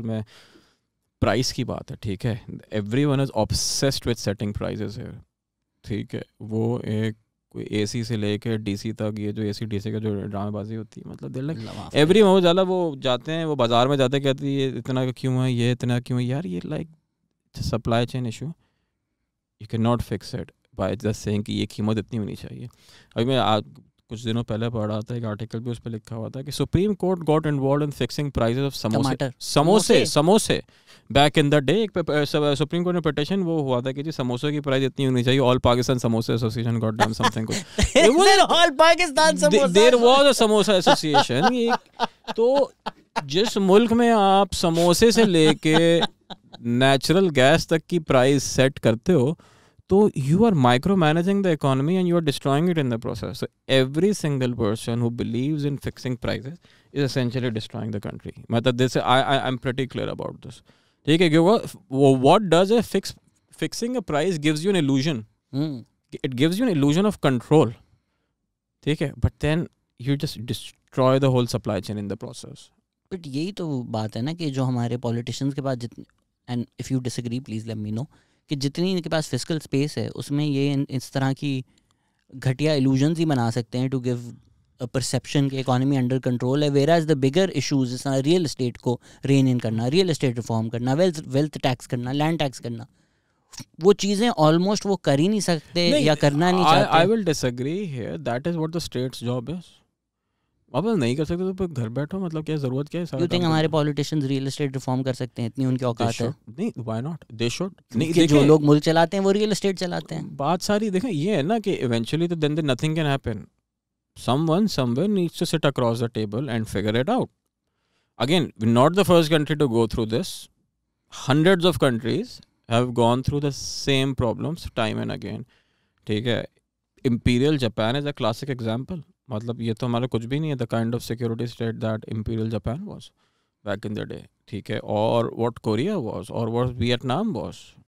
में प्राइस की बात है ठीक है every one is obsessed with setting prices है ठीक है वो एक कोई ए सी से लेके सी तक ये जो ए सी डी सी का जो ड्रामेबाजी होती है मतलब दिल एवरी वन ज्यादा वो जाते हैं वो बाजार में जाते कहते हैं ये इतना क्यों है ये इतना क्यों है यार ये like supply chain issue you can not fix it by just saying कि ये कीमत इतनी होनी चाहिए अभी मैं कुछ दिनों पहले पढ़ रहा था एक आर्टिकल भी उस पर लिखा हुआ था कि supreme court got involve in fixing prices of समोसे समोसे समोसे बैक इन द डे एक सुप्रीम कोर्ट ने पिटिशन वो हुआ था कि जी समोसों की प्राइस इतनी होनी चाहिए ऑल पाकिस्तान समोसे एसोसिएशन गॉट डन समथिंग कुछ all Pakistan there was a samosa association तो जिस मुल्क में आप समोसे से लेके नेचुरल गैस तक की प्राइस सेट करते हो So you are micromanaging the economy and you are destroying it in the process. So every single person who believes in fixing prices is essentially destroying the country. Matlab, this I, I am pretty clear about this. ठीक है what does a fix fixing a price gives you an illusion. Hmm. It gives you an illusion of control. okay? but then you just destroy the whole supply chain in the process. But यही तो बात है ना कि जो हमारे politicians के पास जितने and if you disagree please let me know. कि जितनी इनके पास फिजिकल स्पेस है उसमें ये इस तरह की घटिया एलूजन ही बना सकते हैं टू गिव परसेप्शन की इकॉनमी अंडर कंट्रोल है whereas the bigger issues जिस रियल इस्टेट को रेन इन करना रियल इस्टेट रिफॉर्म करना वेल्थ वेल्थ टैक्स करना लैंड टैक्स करना वो चीजें ऑलमोस्ट वो कर ही नहीं सकते नहीं, या करना नहीं I, चाहते I will disagree here that is what the state's job is अब नहीं कर सकते तो घर बैठो मतलब क्या जरूरत क्या है यू थिंक हमारे पॉलिटिशियंस रियल एस्टेट रिफॉर्म कर सकते हैं इतनी उनकी औकात है नहीं व्हाई नॉट दे शुड नहीं जो लोग मुल्क चलाते हैं वो रियल एस्टेट चलाते हैं बात सारी देखें ये है ना कि इवेंचुअली तो then nothing can happen someone somewhere needs to sit across the table and figure it out again not the first country to go through this hundreds of countries have gone through the same problems time and again ठीक है imperial Japan is a classic example मतलब ये तो हमारा कुछ भी नहीं है the kind of security state that imperial Japan was back in the day ठीक है और वॉट कोरिया वॉज और वॉट वियतनाम वॉज